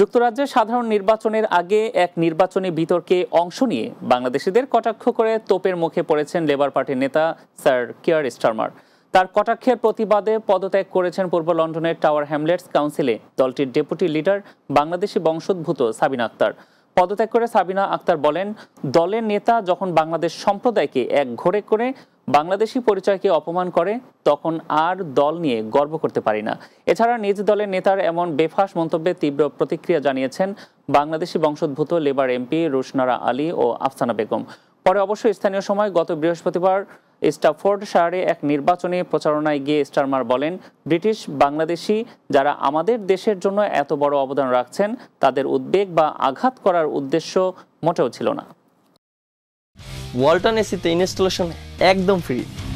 যুক্তরাজ্যে সাধারণ নির্বাচনের আগে এক নির্বাচনী বিতর্কে অংশ নিয়ে বাংলাদেশিদের কটাক্ষ করে তোপের মুখে পড়েছেন লেবার পার্টির নেতা স্যার কেয়ার স্টারমার তার কটাক্ষের প্রতিবাদে পদত্যাগ করেছেন পূর্ব লন্ডনের টাওয়ার হ্যামলেটস কাউন্সিলে দলটির ডেপুটি লিডার বাংলাদেশি বংশোদ্ভূত সাবিনা আক্তার পদত্যাগ করে সাবিনা আক্তার বলেন দলের নেতা যখন বাংলাদেশ সম্প্রদায়কে এক ঘরে করে বাংলাদেশি পরিচয়কে অপমান করে তখন আর দল নিয়ে গর্ব করতে পারি না এছাড়া নিজ দলের নেতার এমন বেফাস মন্তব্যে তীব্র প্রতিক্রিয়া জানিয়েছেন বাংলাদেশি বংশোদ্ভূত লেবার এমপি রোশনারা আলী ও আফসানা বেগম পরে অবশ্য স্থানীয় সময় গত বৃহস্পতিবার স্টাফোর্ড শহরে এক নির্বাচনী প্রচারণায় গিয়ে স্টারমার বলেন ব্রিটিশ বাংলাদেশি যারা আমাদের দেশের জন্য এত বড় অবদান রাখছেন তাদের উদ্বেগ বা আঘাত করার উদ্দেশ্য মোটেও ছিল না ওয়ালটন এসিতে ইনস্টলেশন একদম ফ্রি